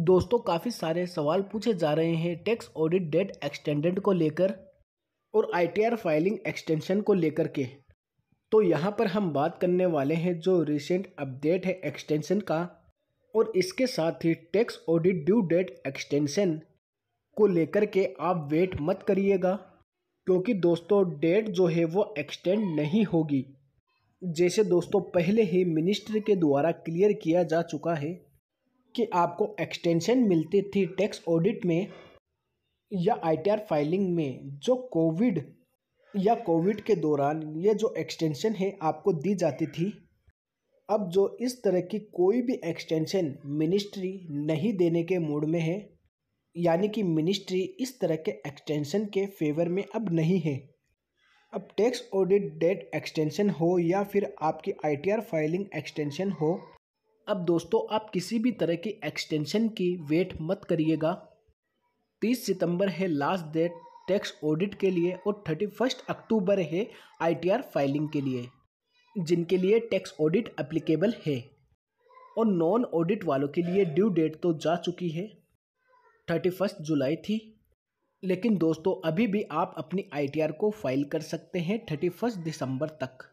दोस्तों काफ़ी सारे सवाल पूछे जा रहे हैं टैक्स ऑडिट डेट एक्सटेंडेड को लेकर और आईटीआर फाइलिंग एक्सटेंशन को लेकर के तो यहाँ पर हम बात करने वाले हैं जो रिसेंट अपडेट है एक्सटेंशन का और इसके साथ ही tax audit due date extension को लेकर के आप वेट मत करिएगा क्योंकि दोस्तों डेट जो है वो एक्सटेंड नहीं होगी जैसे दोस्तों पहले ही मिनिस्ट्री के द्वारा क्लियर किया जा चुका है कि आपको एक्सटेंशन मिलती थी टैक्स ऑडिट में या आईटीआर फाइलिंग में जो कोविड या कोविड के दौरान ये जो एक्सटेंशन है आपको दी जाती थी अब जो इस तरह की कोई भी एक्सटेंशन मिनिस्ट्री नहीं देने के मूड में है यानी कि मिनिस्ट्री इस तरह के एक्सटेंशन के फेवर में अब नहीं है अब टैक्स ऑडिट डेट एक्सटेंशन हो या फिर आपकी आईटीआर फाइलिंग एक्सटेंशन हो अब दोस्तों आप किसी भी तरह की एक्सटेंशन की वेट मत करिएगा 30 सितंबर है लास्ट डेट टैक्स ऑडिट के लिए और 31 अक्टूबर है आईटीआर फाइलिंग के लिए जिनके लिए टैक्स ऑडिट एप्लीकेबल है और नॉन ऑडिट वालों के लिए ड्यू डेट तो जा चुकी है 31 जुलाई थी लेकिन दोस्तों अभी भी आप अपनी आईटीआर को फाइल कर सकते हैं 31 दिसंबर तक